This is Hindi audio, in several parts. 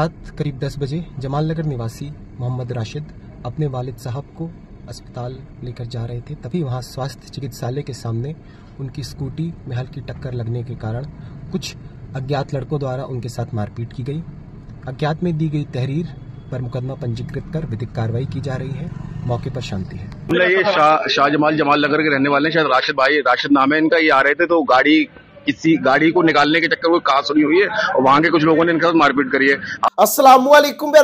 रात करीब 10 बजे जमाल नगर निवासी मोहम्मद राशिद अपने वालिद साहब को अस्पताल लेकर जा रहे थे तभी वहां स्वास्थ्य चिकित्सालय के सामने उनकी स्कूटी में हल्की टक्कर लगने के कारण कुछ अज्ञात लड़कों द्वारा उनके साथ मारपीट की गई अज्ञात में दी गई तहरीर पर मुकदमा पंजीकृत कर विधिक कार्रवाई की जा रही है मौके पर शांति है ये शाहजमाल जमाल नगर के रहने वाले शायद राशिद भाई राशिद नाम है इनका ये आ रहे थे तो गाड़ी किसी गाड़ी को निकालने के चक्कर में कहा सुनी हुई है और वहां के कुछ लोगों ने इनके साथ मारपीट करी है असलम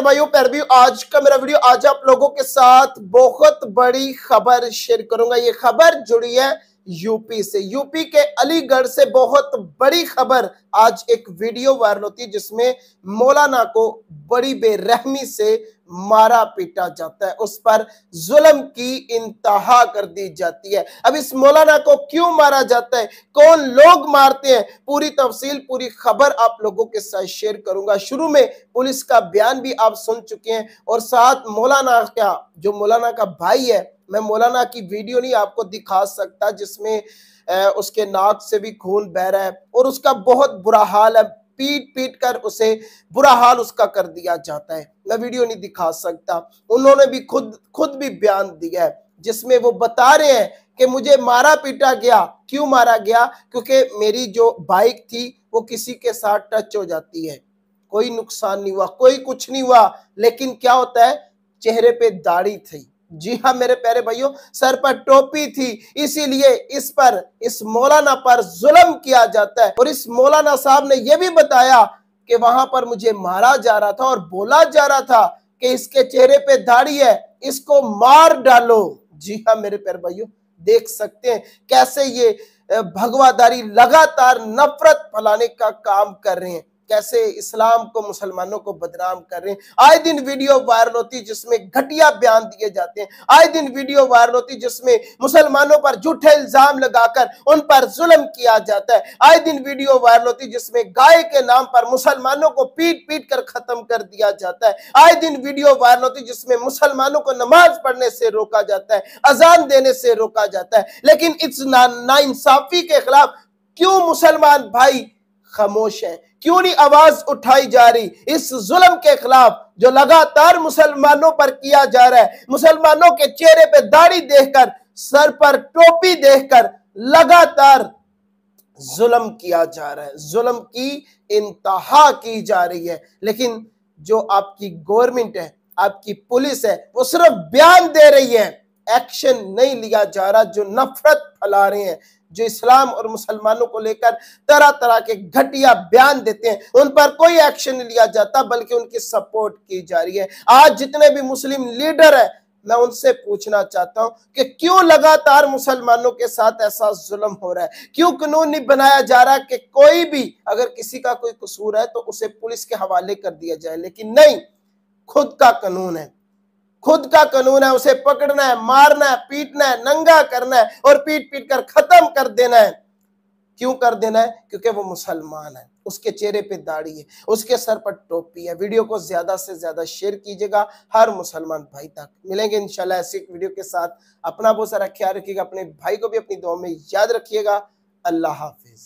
भाइयों पैरवी आज का मेरा वीडियो आज आप लोगों के साथ बहुत बड़ी खबर शेयर करूंगा ये खबर जुड़ी है यूपी से यूपी के अलीगढ़ से बहुत बड़ी खबर आज एक वीडियो वायरल होती है जिसमें मौलाना को बड़ी बेरहमी से मारा पीटा जाता है उस पर जुल्म की इंतहा कर दी जाती है अब इस मौलाना को क्यों मारा जाता है कौन लोग मारते हैं पूरी तफसील पूरी खबर आप लोगों के साथ शेयर करूंगा शुरू में पुलिस का बयान भी आप सुन चुके हैं और साथ मौलाना क्या जो मौलाना का भाई है मैं मौलाना की वीडियो नहीं आपको दिखा सकता जिसमें उसके नाक से भी खून बह रहा है और उसका बहुत बुरा हाल है पीट पीट कर उसे बुरा हाल उसका कर दिया जाता है मैं वीडियो नहीं दिखा सकता उन्होंने भी खुद खुद भी बयान दिया है जिसमें वो बता रहे हैं कि मुझे मारा पीटा गया क्यों मारा गया क्योंकि मेरी जो बाइक थी वो किसी के साथ टच हो जाती है कोई नुकसान नहीं हुआ कोई कुछ नहीं हुआ लेकिन क्या होता है चेहरे पे दाढ़ी थी जी हाँ मेरे प्यारे भाइयों सर पर टोपी थी इसीलिए इस पर इस मौलाना पर जुलम किया जाता है और इस मौलाना साहब ने यह भी बताया कि वहां पर मुझे मारा जा रहा था और बोला जा रहा था कि इसके चेहरे पे दाढ़ी है इसको मार डालो जी हाँ मेरे प्यारे भाइयों देख सकते हैं कैसे ये भगवादारी लगातार नफरत फैलाने का काम कर रहे हैं कैसे इस्लाम को मुसलमानों को बदनाम कर रहे हैं आए दिन वीडियो वायरल होती जिसमें घटिया बयान दिए जाते हैं आए दिन वीडियो वायरल होती जिसमें मुसलमानों पर झूठे इल्जाम लगाकर उन पर जुल्म किया जाता है आए दिन वीडियो वायरल होती जिसमें गाय के नाम पर मुसलमानों को पीट पीट कर खत्म कर दिया जाता है आए दिन वीडियो वायरल होती जिसमें मुसलमानों को नमाज पढ़ने से रोका जाता है अजान देने से रोका जाता है लेकिन इस ना ना के खिलाफ क्यों मुसलमान भाई खामोश हैं क्यों नहीं आवाज उठाई जा रही इस जुल्म के खिलाफ जो लगातार मुसलमानों पर किया जा रहा है मुसलमानों के चेहरे पे दाढ़ी देखकर सर पर टोपी देखकर लगातार जुल्म किया जा रहा है जुल्म की इंतहा की जा रही है लेकिन जो आपकी गवर्नमेंट है आपकी पुलिस है वो सिर्फ बयान दे रही है एक्शन नहीं लिया जा रहा जो नफरत फैला रहे हैं जो इस्लाम और मुसलमानों को लेकर तरह तरह के घटिया बयान देते हैं उन पर कोई एक्शन नहीं लिया जाता बल्कि उनकी सपोर्ट की जा रही है आज जितने भी मुस्लिम लीडर है मैं उनसे पूछना चाहता हूं कि क्यों लगातार मुसलमानों के साथ ऐसा जुल्म हो रहा है क्यों कानून नहीं बनाया जा रहा कि कोई भी अगर किसी का कोई कसूर है तो उसे पुलिस के हवाले कर दिया जाए लेकिन नहीं खुद का कानून है खुद का कानून है उसे पकड़ना है मारना है पीटना है नंगा करना है और पीट पीट कर खत्म कर देना है क्यों कर देना है क्योंकि वो मुसलमान है उसके चेहरे पे दाढ़ी है उसके सर पर टोपी है वीडियो को ज्यादा से ज्यादा शेयर कीजिएगा हर मुसलमान भाई तक मिलेंगे इंशाल्लाह ऐसी वीडियो के साथ अपना बहुत सारा ख्याल रखिएगा अपने भाई को भी अपनी दुआ में याद रखिएगा अल्लाह हाफिज